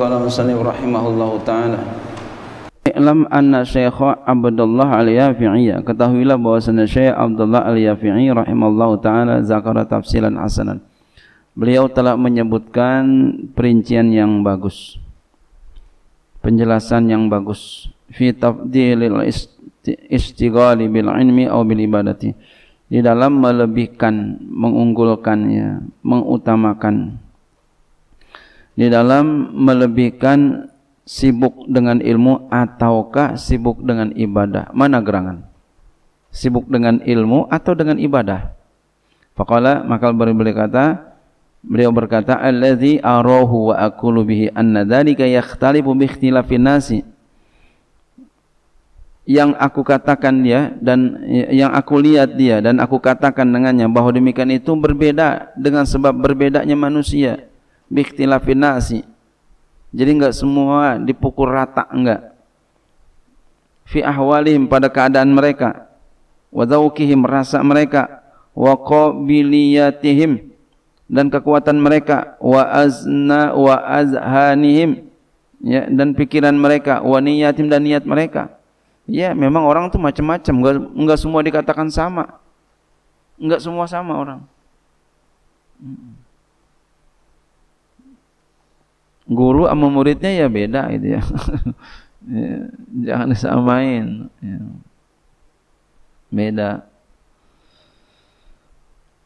qala musannif rahimahullahu taala I'lam anna Syekh Abdullah Al-Yafi'i ketahuilah bahwasanya Syekh Abdullah Al-Yafi'i rahimallahu taala zakara tafsilan hasanan Beliau telah menyebutkan perincian yang bagus penjelasan yang bagus fi tafdilil istighali bil ilmi au bil ibadati di dalam melebihkan mengunggulkannya mengutamakan di dalam melebihkan sibuk dengan ilmu ataukah sibuk dengan ibadah? Mana gerangan? Sibuk dengan ilmu atau dengan ibadah? Faqala maka beliau kata beliau berkata allazi arahu wa aqulu bihi anna dzalika yakhtalifu bi ikhtilafin nasi yang aku katakan dia dan yang aku lihat dia dan aku katakan dengannya bahwa demikian itu berbeda dengan sebab berbedanya manusia biktilafin nasi jadi enggak semua dipukul rata enggak fi ahwalihim pada keadaan mereka wa zawqihim rasa mereka wa qabiliyatihim dan kekuatan mereka wa azna wa azhanihim ya dan pikiran mereka wa niyatim dan niat mereka ya memang orang tuh macam-macam enggak enggak semua dikatakan sama enggak semua sama orang hmm. guru sama muridnya ya beda itu ya. ya. Jangan disamain. Ya. Beda.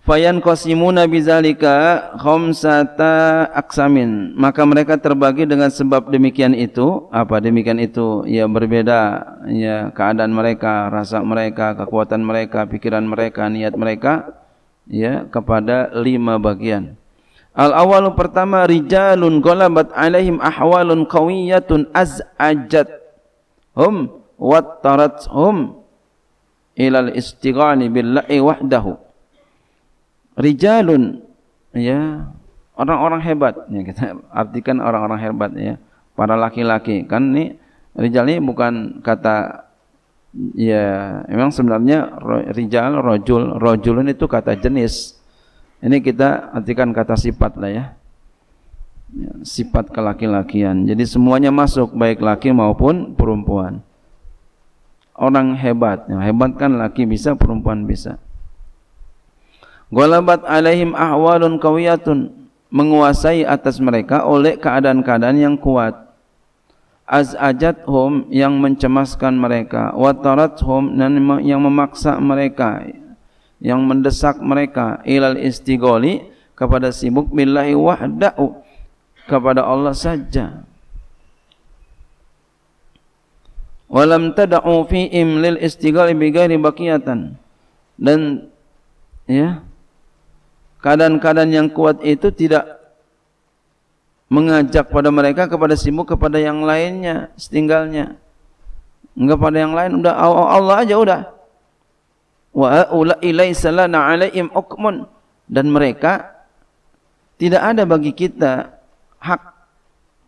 Fayan nabi bizalika khomsata aksamin. Maka mereka terbagi dengan sebab demikian itu, apa demikian itu? Ya berbeda ya keadaan mereka, rasa mereka, kekuatan mereka, pikiran mereka, niat mereka ya kepada lima bagian. Al awalu pertama rijalun golabat alaihim ahwalun qawiyatun az'ajat hum wattarat hum ilal istighani billahi wahdahu. Rijalun ya orang-orang hebat ya kita artikan orang-orang hebat ya para laki-laki kan ini rijal ini bukan kata ya memang sebenarnya rijal rojul rojulun itu kata jenis ini kita artikan kata sifat lah ya. ya. Sifat kelaki-lakian. Jadi semuanya masuk baik laki maupun perempuan. Orang hebat, yang hebat kan laki bisa, perempuan bisa. Golabat alaihim ahwalun kawiyatun menguasai atas mereka oleh keadaan-keadaan yang kuat. hum yang mencemaskan mereka, watarat hum yang memaksa mereka, yang mendesak mereka ilal istigoli kepada sibuk billahi wahdau kepada Allah saja. Walam tad'u fi lil istighali bi ghairi Dan ya keadaan-keadaan yang kuat itu tidak mengajak pada mereka kepada sibuk kepada yang lainnya setinggalnya enggak pada yang lain udah Allah aja udah wa haula'i laisa lana 'alaihim hukmun dan mereka tidak ada bagi kita hak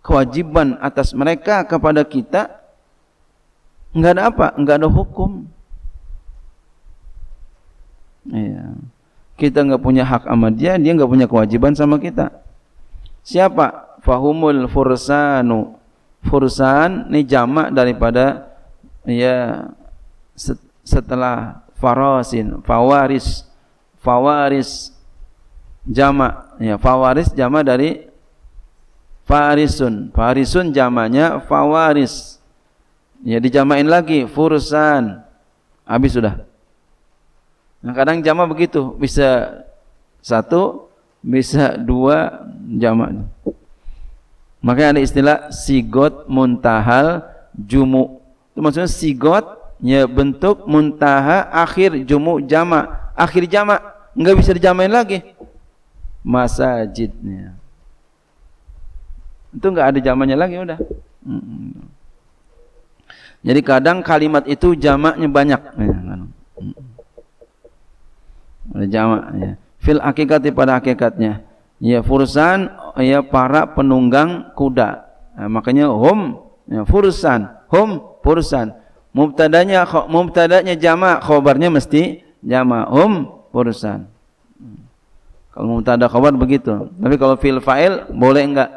kewajiban atas mereka kepada kita enggak ada apa enggak ada hukum iya kita enggak punya hak sama dia dia enggak punya kewajiban sama kita siapa fahumul fursanu fursan ini jamak daripada ya setelah farasin fawaris fawaris jama ya fawaris jama dari farisun farisun jamanya fawaris ya dijamain lagi fursan habis sudah nah, kadang jama begitu bisa satu bisa dua jamaknya makanya ada istilah sigot muntahal jumu itu maksudnya sigot ya bentuk muntaha akhir jumu jama akhir jama enggak bisa dijamain lagi masajidnya itu enggak ada jamannya lagi udah jadi kadang kalimat itu jamaknya banyak ya, kan? ada jamak ya. fil akikati pada hakikatnya ya fursan ya para penunggang kuda nah, makanya hum ya, fursan hum fursan mubtadanya mubtadanya jama khobarnya mesti jama um urusan kalau mubtada khobar begitu tapi kalau fil fa'il boleh enggak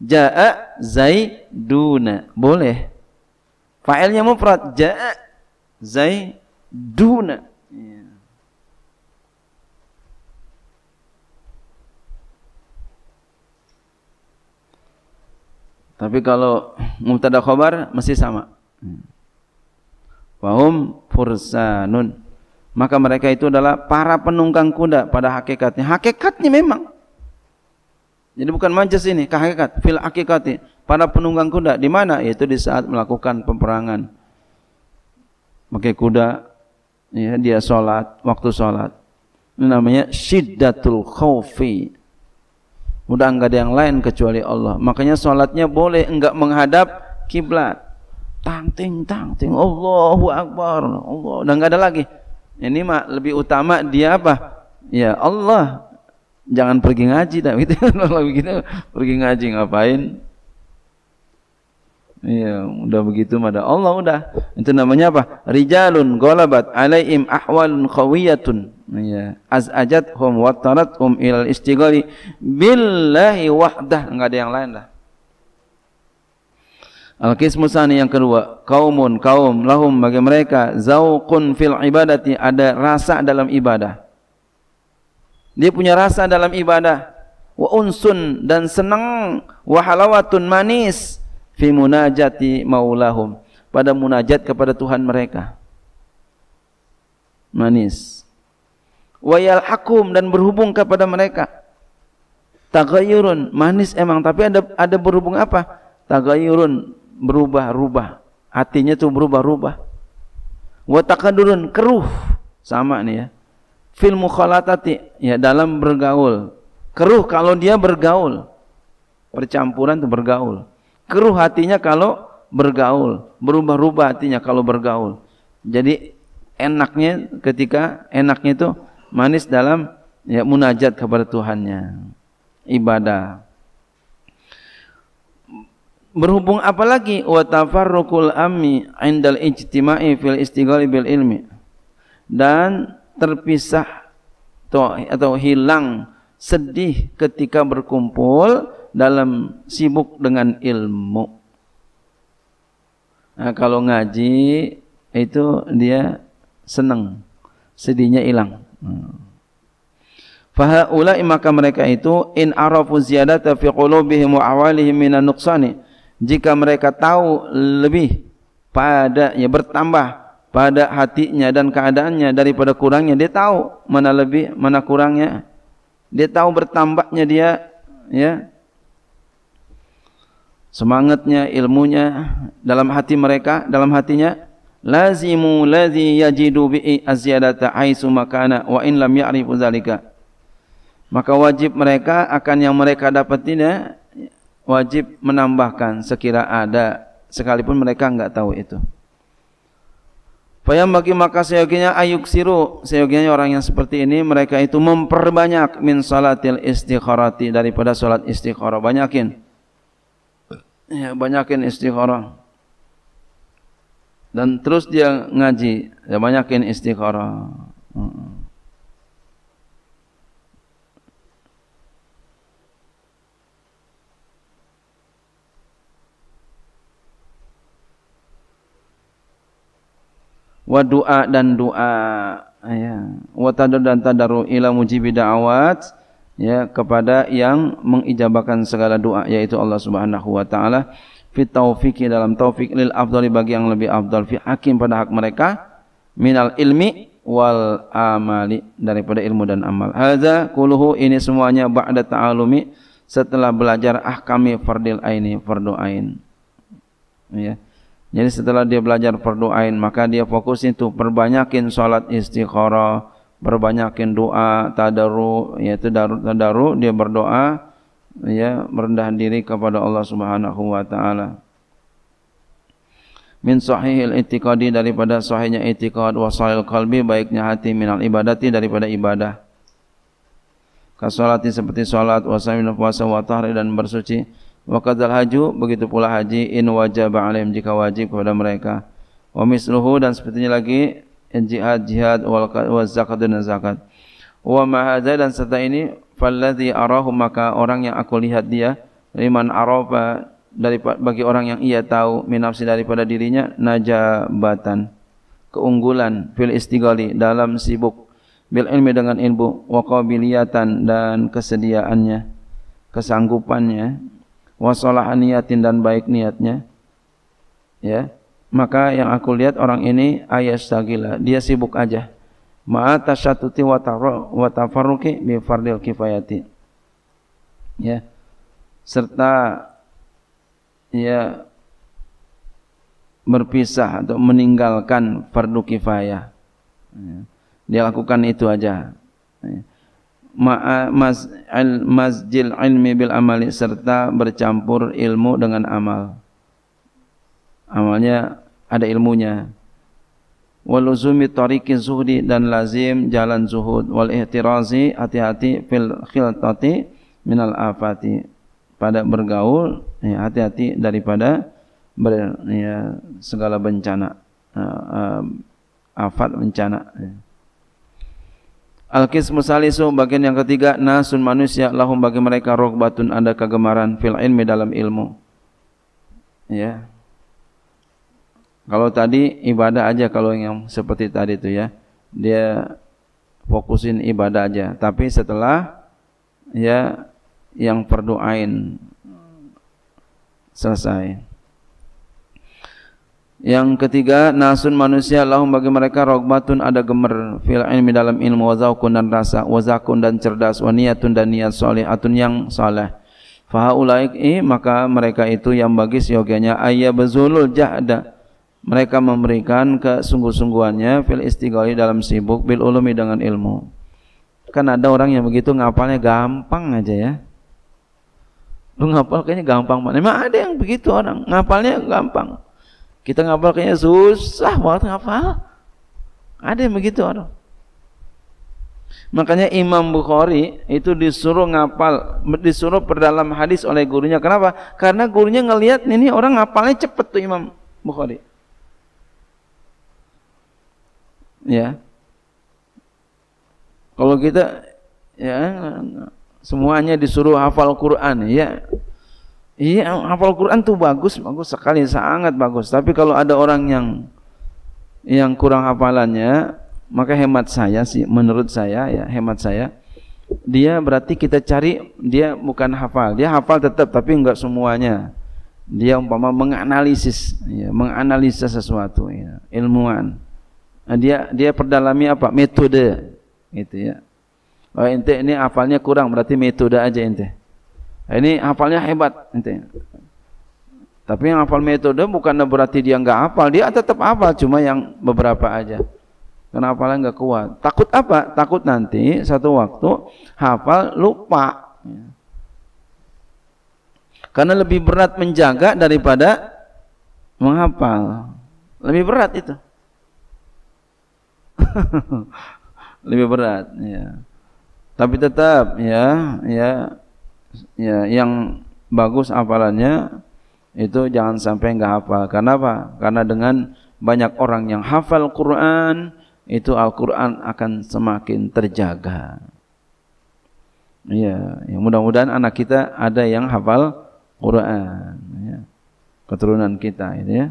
jaa zaiduna boleh fa'ilnya mufrad jaa zaiduna iya. Tapi kalau mubtada khobar mesti sama. Hmm fahum fursanun maka mereka itu adalah para penunggang kuda pada hakikatnya hakikatnya memang jadi bukan majas ini hakikat fil hakikati para penunggang kuda di mana yaitu di saat melakukan peperangan pakai kuda ya dia salat waktu salat ini namanya syiddatul khaufi udah enggak ada yang lain kecuali Allah makanya salatnya boleh enggak menghadap kiblat tang ting tang ting Allahu akbar Allah udah nggak ada lagi ini mah lebih utama dia apa ya Allah jangan pergi ngaji dah gitu kalau begitu pergi ngaji ngapain Iya, udah begitu mada Allah udah. Itu namanya apa? Rijalun golabat alaihim ahwalun qawiyatun. Iya, azajat hum wattarat hum ilal istighali billahi wahdah. Enggak ada yang lain lah. Al-qismu yang kedua, kaumun kaum lahum bagi mereka zauqun fil ibadati ada rasa dalam ibadah. Dia punya rasa dalam ibadah. Wa unsun dan senang wa halawatun manis fi munajati maulahum pada munajat kepada Tuhan mereka. Manis. Wa yalhakum dan berhubung kepada mereka. Tagayurun manis emang tapi ada ada berhubung apa? Tagayurun berubah-rubah. Hatinya tuh berubah-rubah. Watakan taqadurun keruh sama nih ya. Fil mukhalatati ya dalam bergaul. Keruh kalau dia bergaul. Percampuran tuh bergaul. Keruh hatinya kalau bergaul, berubah rubah hatinya kalau bergaul. Jadi enaknya ketika enaknya itu manis dalam ya munajat kepada Tuhannya, ibadah berhubung apalagi lagi wa tafarruqul ammi indal ijtima'i fil istighali bil ilmi dan terpisah atau hilang sedih ketika berkumpul dalam sibuk dengan ilmu. Nah, kalau ngaji itu dia senang, sedihnya hilang. Hmm. Fahaulai maka mereka itu in arafu ziyadata fi qulubihim wa awalihim minan nuqsani jika mereka tahu lebih pada ya bertambah pada hatinya dan keadaannya daripada kurangnya dia tahu mana lebih mana kurangnya dia tahu bertambahnya dia ya semangatnya ilmunya dalam hati mereka dalam hatinya lazimu ladzi yajidu bi azyadata aisu makana wa in lam ya'rifu zalika maka wajib mereka akan yang mereka dapatinya wajib menambahkan sekira ada sekalipun mereka enggak tahu itu. Fayam bagi maka seyogianya ayuk siru seyogianya orang yang seperti ini mereka itu memperbanyak min salatil istiqorati daripada salat istikharah banyakin ya banyakin istikharah dan terus dia ngaji ya banyakin istikharah hmm. wa doa dan doa ya wa tadarru dan tadarru ila mujibi da'awat ya kepada yang mengijabakan segala doa yaitu Allah Subhanahu wa taala fi taufiqi dalam taufik lil afdali bagi yang lebih afdal fi hakim pada hak mereka minal ilmi wal amali daripada ilmu dan amal hadza kuluhu ini semuanya ba'da ta'alumi setelah belajar ahkami fardil aini fardu ain ya jadi setelah dia belajar perdoain, maka dia fokus itu perbanyakin salat istikharah, perbanyakin doa tadaru, yaitu daru, tadarru dia berdoa ya merendah diri kepada Allah Subhanahu wa taala. Min sahihil itiqadi daripada sahihnya itiqad wa sahil qalbi baiknya hati minal ibadati daripada ibadah. Kasolati seperti salat, puasa, puasa, wa tahri dan bersuci wa qadzal haju begitu pula haji in wajib alaihim jika wajib kepada mereka wa misluhu dan sepertinya lagi in jihad jihad wal zakat dan zakat wa ma hadza dan serta ini falladhi arahu maka orang yang aku lihat dia liman arafa dari bagi orang yang ia tahu min daripada dirinya najabatan keunggulan fil istigali dalam sibuk bil ilmi dengan ilmu wa qabiliyatan dan kesediaannya kesanggupannya wasolah niatin dan baik niatnya ya maka yang aku lihat orang ini ayastagila dia sibuk aja ma'a tasyattuti wa watafaruki bi fardil kifayati ya serta ya berpisah atau meninggalkan fardu kifayah ya. dia lakukan itu aja ya Masjid ilmi bil amali serta bercampur ilmu dengan amal. Amalnya ada ilmunya. Waluzumi tariqi zuhdi dan lazim jalan zuhud wal ihtirazi hati-hati fil khiltati minal afati. Pada bergaul ya, hati-hati ya, daripada ber, ya, segala bencana. Uh, uh, afat bencana. Ya. Al-Qismu salisu bagian yang ketiga nasun manusia lahum bagi mereka rogbatun ada kegemaran fil ilmi dalam ilmu. Ya. Kalau tadi ibadah aja kalau yang seperti tadi itu ya. Dia fokusin ibadah aja. Tapi setelah ya yang perduain selesai. Yang ketiga, nasun manusia lahum bagi mereka rogbatun ada gemer fil ilmi dalam ilmu wazaukun dan rasa wazakun dan cerdas waniatun dan niat atun yang soleh Fahaulaik maka mereka itu yang bagi siogianya ayya bezulul jahda mereka memberikan kesungguh-sungguhannya fil istigali dalam sibuk bil ulumi dengan ilmu. Kan ada orang yang begitu ngapalnya gampang aja ya. Lu ngapal kayaknya gampang banget. Memang ada yang begitu orang ngapalnya gampang kita ngapal kayaknya susah banget ngapal. Ada yang begitu orang. Makanya Imam Bukhari itu disuruh ngapal, disuruh perdalam hadis oleh gurunya. Kenapa? Karena gurunya ngelihat ini orang ngapalnya cepet tuh Imam Bukhari. Ya. Kalau kita ya semuanya disuruh hafal Quran ya Iya, hafal Quran tuh bagus, bagus sekali, sangat bagus. Tapi kalau ada orang yang yang kurang hafalannya, maka hemat saya sih, menurut saya ya, hemat saya dia berarti kita cari dia bukan hafal, dia hafal tetap tapi enggak semuanya. Dia umpama menganalisis, ya, menganalisa sesuatu ya, ilmuwan. Nah, dia dia perdalami apa? Metode gitu ya. Oh, ente ini hafalnya kurang berarti metode aja ente. Ini hafalnya hebat. Tapi yang hafal metode bukan berarti dia nggak hafal, dia tetap hafal, cuma yang beberapa aja. Karena hafalnya nggak kuat. Takut apa? Takut nanti satu waktu hafal lupa. Karena lebih berat menjaga daripada menghafal. Lebih berat itu. lebih berat ya. Tapi tetap ya, ya ya, yang bagus hafalannya itu jangan sampai nggak hafal. Karena apa? Karena dengan banyak orang yang hafal Quran, itu Al-Quran akan semakin terjaga. Ya, ya mudah-mudahan anak kita ada yang hafal Quran, ya. keturunan kita, ini gitu ya.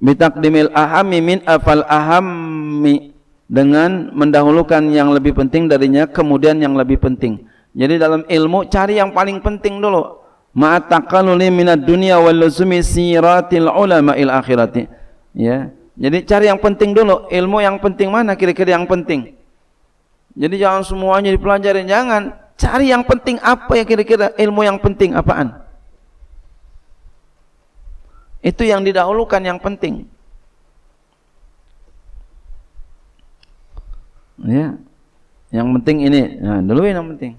Bitakdimil ahami min afal ahami dengan mendahulukan yang lebih penting darinya kemudian yang lebih penting. Jadi dalam ilmu cari yang paling penting dulu. Ma'ataqaluli dunia walazumi wal luzumi siratil ulama il akhirati. Ya. Jadi cari yang penting dulu. Ilmu yang penting mana kira-kira yang penting? Jadi jangan semuanya dipelajarin, jangan. Cari yang penting apa ya kira-kira ilmu yang penting apaan? Itu yang didahulukan yang penting. Ya. Yang penting ini, nah dulu yang penting.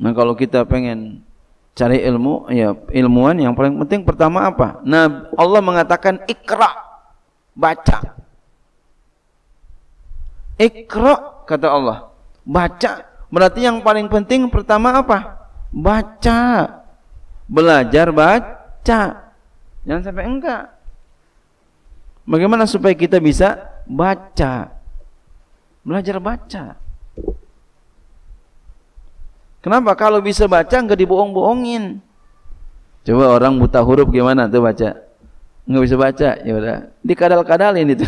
Nah, kalau kita pengen cari ilmu, ya ilmuwan yang paling penting pertama apa? Nah, Allah mengatakan ikra, baca. Ikra kata Allah, baca. Berarti yang paling penting pertama apa? Baca belajar baca. Jangan sampai enggak. Bagaimana supaya kita bisa baca? Belajar baca. Kenapa kalau bisa baca enggak dibohong-bohongin? Coba orang buta huruf gimana tuh baca? Enggak bisa baca, ya udah. Dikadal-kadalin itu.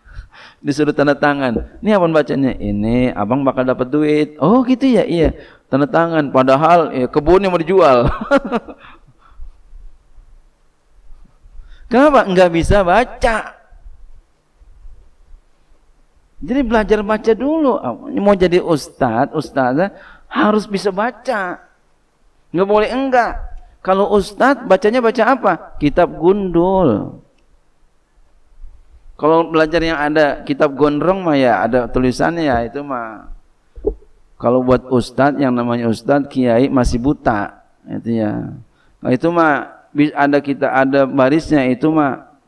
Disuruh tanda tangan. Ini abang bacanya? Ini abang bakal dapat duit. Oh gitu ya, iya tanda tangan padahal ya, kebunnya mau dijual kenapa nggak bisa baca jadi belajar baca dulu mau jadi ustadz ustazah harus bisa baca nggak boleh enggak kalau ustadz bacanya baca apa kitab gundul kalau belajar yang ada kitab gondrong mah ya ada tulisannya ya itu mah kalau buat ustadz yang namanya ustadz kiai masih buta itu ya. Nah, itu mah ada kita ada barisnya itu mah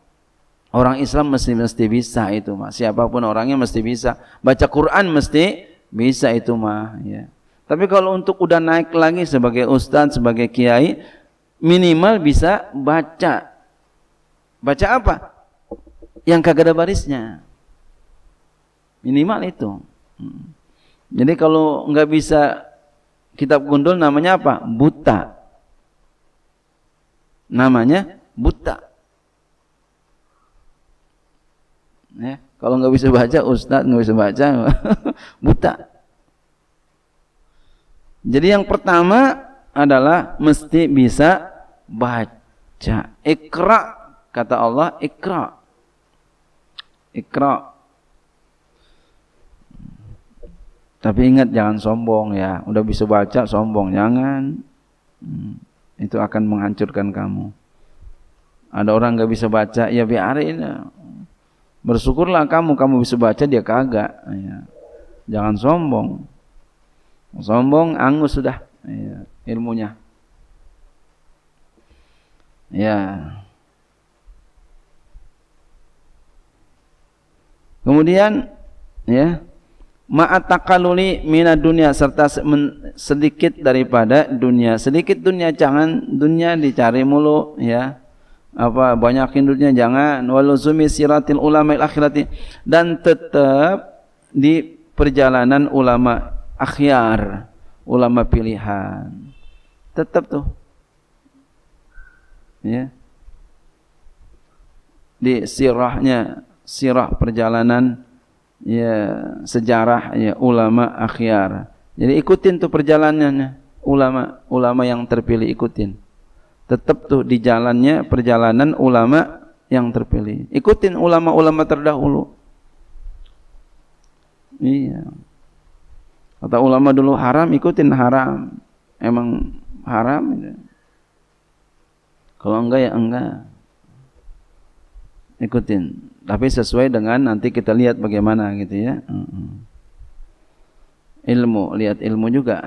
orang Islam mesti mesti bisa itu mah. Siapapun orangnya mesti bisa. Baca Quran mesti bisa itu mah ya. Tapi kalau untuk udah naik lagi sebagai ustadz, sebagai kiai, minimal bisa baca. Baca apa? Yang kagak ada barisnya. Minimal itu. Hmm. Jadi kalau nggak bisa kitab gundul namanya apa? Buta. Namanya buta. Ya, kalau nggak bisa baca ustadz nggak bisa baca buta. Jadi yang pertama adalah mesti bisa baca. Ikra kata Allah ikra. Ikra Tapi ingat jangan sombong ya. Udah bisa baca sombong jangan. Hmm. Itu akan menghancurkan kamu. Ada orang nggak bisa baca, ya biarin. Bersyukurlah kamu, kamu bisa baca dia kagak. Ya. Jangan sombong. Sombong angus sudah ya, ilmunya. Ya. Kemudian ya ma'atakaluli mina dunia serta sedikit daripada dunia sedikit dunia jangan dunia dicari mulu ya apa banyakin dunia jangan waluzumi siratil ulama akhirati dan tetap di perjalanan ulama akhyar ulama pilihan tetap tuh ya di sirahnya sirah perjalanan ya sejarah ya ulama akhyar. Jadi ikutin tuh perjalanannya ulama ulama yang terpilih ikutin. Tetap tuh di jalannya perjalanan ulama yang terpilih. Ikutin ulama-ulama terdahulu. Iya. Kata ulama dulu haram, ikutin haram. Emang haram. Ya. Kalau enggak ya enggak. Ikutin. Tapi sesuai dengan nanti kita lihat bagaimana gitu ya. Ilmu, lihat ilmu juga.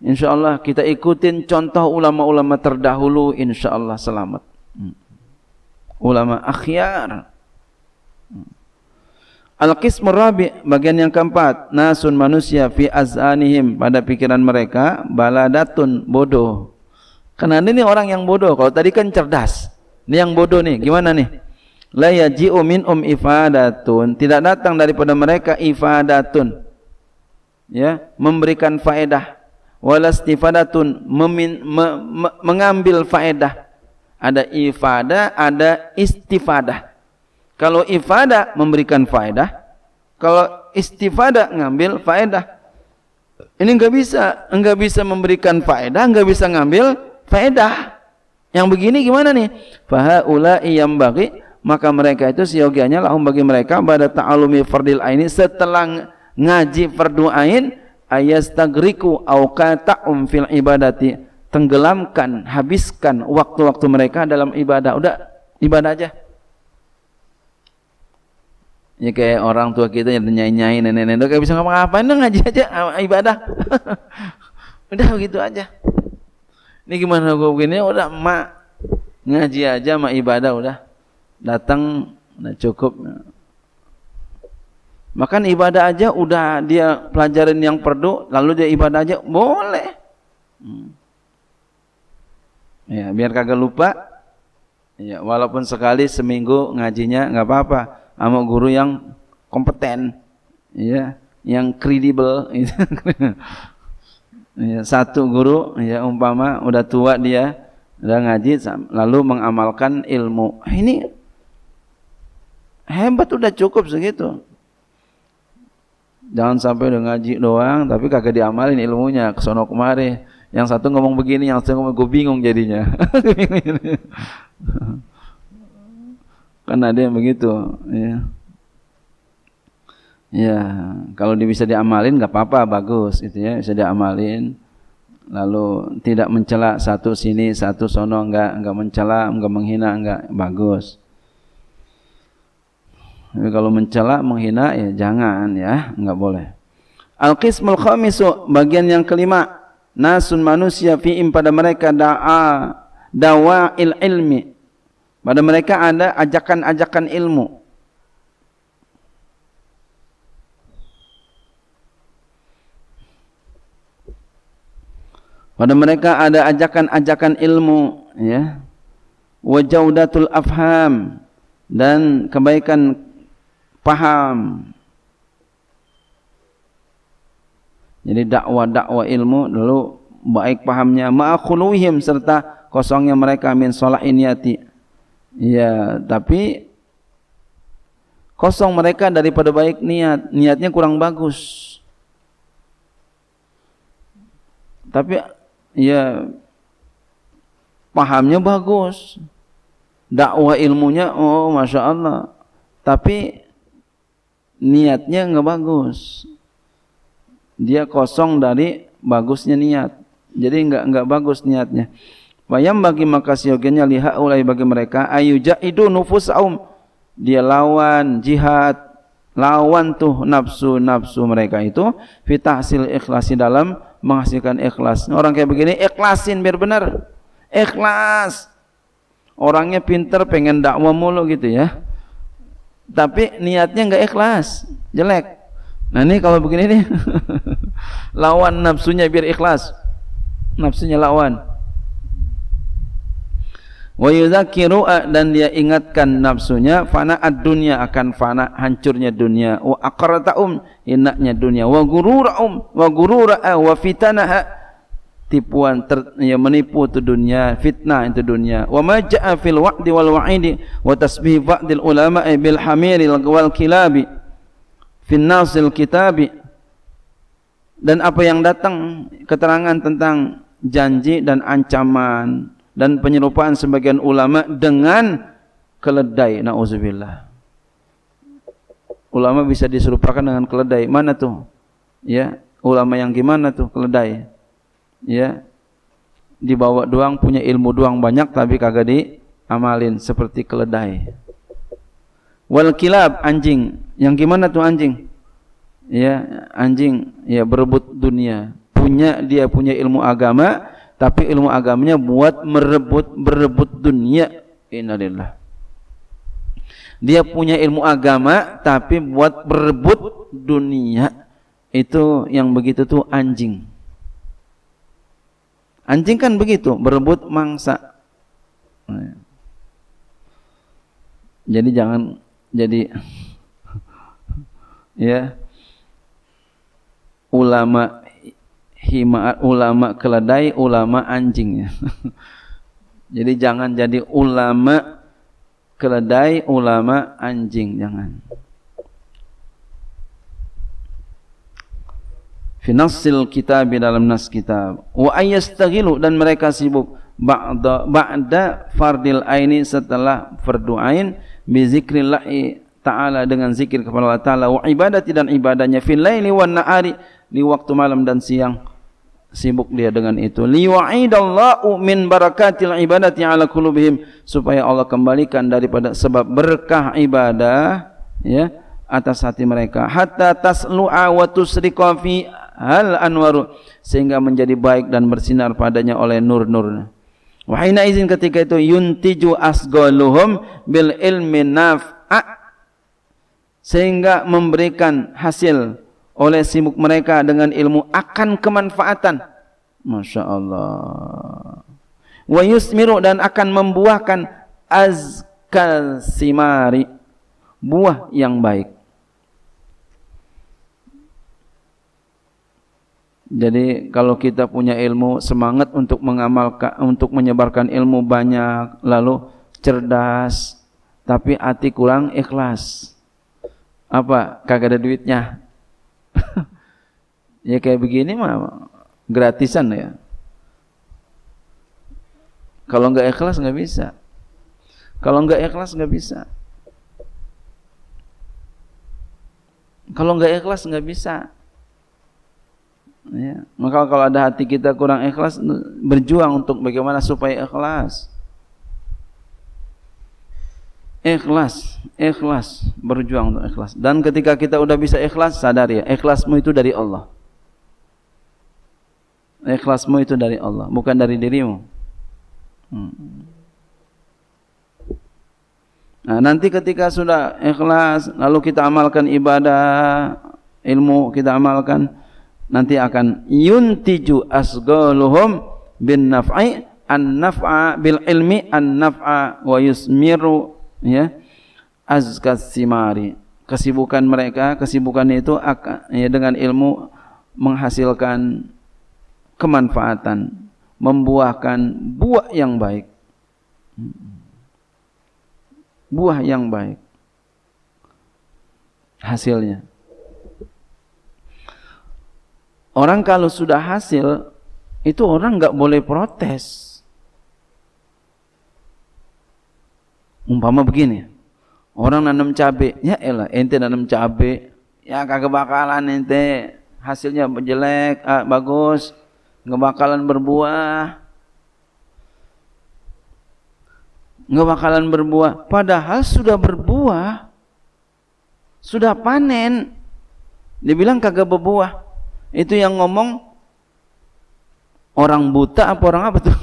Insya Allah kita ikutin contoh ulama-ulama terdahulu, insya Allah selamat. Mm. Ulama akhyar. Mm. Al-Qism Rabi bagian yang keempat nasun manusia fi azanihim pada pikiran mereka baladatun bodoh. Karena ini orang yang bodoh. Kalau tadi kan cerdas. Ini yang bodoh nih. Gimana nih? la yaji'u um ifadatun tidak datang daripada mereka ifadatun ya memberikan faedah walastifadatun memin, me, me, mengambil faedah ada ifada ada istifadah kalau ifada memberikan faedah kalau istifada ngambil faedah ini enggak bisa enggak bisa memberikan faedah enggak bisa ngambil faedah yang begini gimana nih fahaula iyam bagi maka mereka itu seyogianya lahum bagi mereka pada ta'alumi fardil aini setelah ngaji fardu ain ayastagriku awqata'um fil ibadati tenggelamkan habiskan waktu-waktu mereka dalam ibadah udah ibadah aja ya kayak orang tua kita yang nyanyi-nyanyi nenek-nenek kayak bisa ngapa ngapain dong ngaji aja ibadah udah begitu aja ini gimana gue begini udah mak ngaji aja mak ibadah udah datang nah cukup Makan ibadah aja udah dia pelajarin yang perdu, lalu dia ibadah aja boleh. Hmm. Ya, biar kagak lupa. Ya, walaupun sekali seminggu ngajinya nggak apa-apa sama guru yang kompeten. Ya, yang kredibel ya, satu guru ya umpama udah tua dia udah ngaji lalu mengamalkan ilmu. Ini Hebat udah cukup segitu. Jangan sampai udah ngaji doang tapi kagak diamalin ilmunya ke sono kemari. Yang satu ngomong begini, yang satu ngomong gue bingung jadinya. kan ada yang begitu, ya. Ya, kalau bisa diamalin nggak apa-apa, bagus gitu ya, bisa diamalin. Lalu tidak mencela satu sini, satu sono, enggak, enggak mencela, enggak menghina, enggak bagus. Tapi kalau mencela, menghina ya jangan ya, enggak boleh. Al-qismul khamisu bagian yang kelima, nasun manusia fi'im pada mereka da'a dawa'il ilmi. Pada mereka ada ajakan-ajakan ilmu. Pada mereka ada ajakan-ajakan ilmu ya. Wajaudatul afham dan kebaikan paham. Jadi dakwah-dakwah ilmu dulu baik pahamnya ma'akhuluhim serta kosongnya mereka min sholahin yati. Ya, tapi kosong mereka daripada baik niat. Niatnya kurang bagus. Tapi ya pahamnya bagus. Dakwah ilmunya oh Masya Allah. Tapi niatnya nggak bagus. Dia kosong dari bagusnya niat. Jadi nggak nggak bagus niatnya. Bayam bagi maka lihat ulai bagi mereka ayu jaidu nufus aum dia lawan jihad lawan tuh nafsu nafsu mereka itu fitahsil ikhlasi dalam menghasilkan ikhlas orang kayak begini ikhlasin biar benar ikhlas orangnya pinter pengen dakwah mulu gitu ya tapi niatnya nggak ikhlas jelek nah ini kalau begini nih lawan nafsunya biar ikhlas nafsunya lawan wa ah, dan dia ingatkan nafsunya fana ad akan fana hancurnya dunia wa aqrata um inaknya dunia wa gurura um wa gurura ah, wa fitanaha tipuan ter, ya, menipu itu dunia fitnah itu dunia wa ma jaa fil wa'di wal wa'idi wa tasbih ba'dil ulama bil hamiri wal kilabi fin nasil kitabi dan apa yang datang keterangan tentang janji dan ancaman dan penyerupaan sebagian ulama dengan keledai nauzubillah ulama bisa diserupakan dengan keledai mana tuh ya ulama yang gimana tuh keledai ya dibawa doang punya ilmu doang banyak tapi kagak diamalin seperti keledai wal kilab anjing yang gimana tuh anjing ya anjing ya berebut dunia punya dia punya ilmu agama tapi ilmu agamanya buat merebut berebut dunia innalillah dia punya ilmu agama tapi buat berebut dunia itu yang begitu tuh anjing Anjing kan begitu, berebut mangsa. Jadi jangan jadi ya ulama himaat ulama keledai, ulama anjing ya. jadi jangan jadi ulama keledai, ulama anjing jangan. Finasil kita di dalam nas kita wa ayastaghilu dan mereka sibuk baca baca fardil aini setelah fardu ain bi ta'ala dengan zikir kepada Allah ta'ala wa ibadati dan ibadahnya fil laili wan na'ari di waktu malam dan siang sibuk dia dengan itu li wa'idallahu min barakatil yang ala qulubihim supaya Allah kembalikan daripada sebab berkah ibadah ya atas hati mereka hatta taslu'a wa tusriqa fi hal anwaru sehingga menjadi baik dan bersinar padanya oleh nur-nurnya. Wahina izin ketika itu yuntiju asgaluhum bil ilmi naf'a sehingga memberikan hasil oleh sibuk mereka dengan ilmu akan kemanfaatan. Masya Allah. Wa yusmiru dan akan membuahkan azkal simari. Buah yang baik. Jadi kalau kita punya ilmu, semangat untuk mengamalkan untuk menyebarkan ilmu banyak, lalu cerdas, tapi hati kurang ikhlas. Apa? Kagak ada duitnya. ya kayak begini mah gratisan ya. Kalau nggak ikhlas nggak bisa. Kalau nggak ikhlas nggak bisa. Kalau nggak ikhlas nggak bisa. Ya. Maka kalau ada hati kita kurang ikhlas, berjuang untuk bagaimana supaya ikhlas. Ikhlas, ikhlas, berjuang untuk ikhlas. Dan ketika kita udah bisa ikhlas, sadar ya, ikhlasmu itu dari Allah. Ikhlasmu itu dari Allah, bukan dari dirimu. Hmm. Nah, nanti ketika sudah ikhlas, lalu kita amalkan ibadah, ilmu kita amalkan, nanti akan yuntiju asgaluhum bin naf'i an naf'a bil ilmi an naf'a wa yusmiru ya azka simari kesibukan mereka kesibukan itu akan, ya, dengan ilmu menghasilkan kemanfaatan membuahkan buah yang baik buah yang baik hasilnya Orang kalau sudah hasil, itu orang nggak boleh protes. Umpama begini, orang nanam cabe, ya elah ente nanam cabe, ya kagak bakalan ente hasilnya jelek, ah, bagus, nggak bakalan berbuah. Nggak bakalan berbuah, padahal sudah berbuah, sudah panen. Dia bilang kagak berbuah, itu yang ngomong orang buta apa orang apa tuh?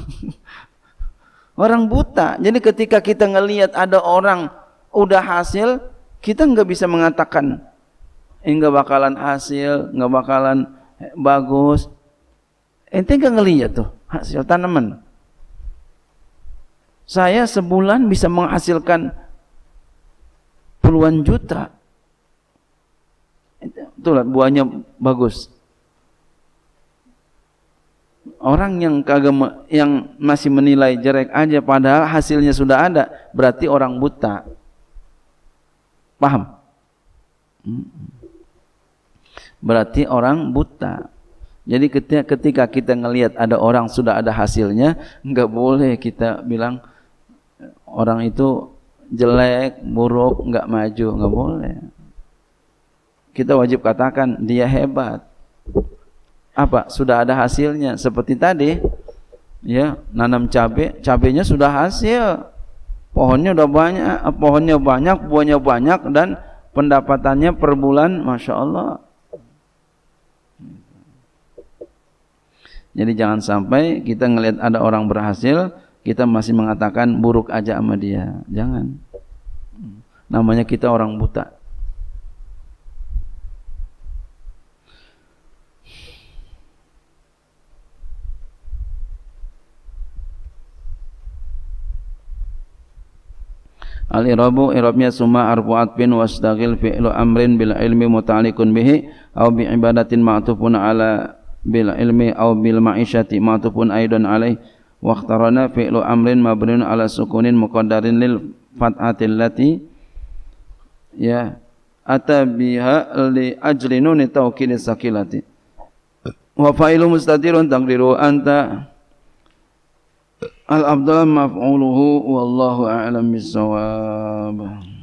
orang buta. Jadi ketika kita ngelihat ada orang udah hasil, kita nggak bisa mengatakan enggak nggak bakalan hasil, nggak bakalan bagus. Ente nggak ngelihat tuh hasil tanaman. Saya sebulan bisa menghasilkan puluhan juta. Itulah buahnya bagus. Orang yang kagama yang masih menilai jelek aja padahal hasilnya sudah ada, berarti orang buta. Paham? Berarti orang buta. Jadi ketika, ketika kita ngelihat ada orang sudah ada hasilnya, nggak boleh kita bilang orang itu jelek, buruk, nggak maju, nggak boleh. Kita wajib katakan dia hebat apa sudah ada hasilnya seperti tadi ya nanam cabe cabenya sudah hasil pohonnya udah banyak eh, pohonnya banyak buahnya banyak dan pendapatannya per bulan masya Allah jadi jangan sampai kita ngelihat ada orang berhasil kita masih mengatakan buruk aja sama dia jangan namanya kita orang buta al irabu irabnya summa arfuat bin wastagil fi'lu amrin bil ilmi muta'alliqun bihi au bi ibadatin ma'tufun ala bil ilmi au bil ma'isyati ma'tufun aidan alaih wa ikhtarana fi'lu amrin mabniun ala sukunin muqaddarin lil fatatin lati ya atabiha li ajlinu nun tawkid sakilati wa fa'ilu mustatirun taqdiru anta الأفضل مفعوله والله أعلم بالصواب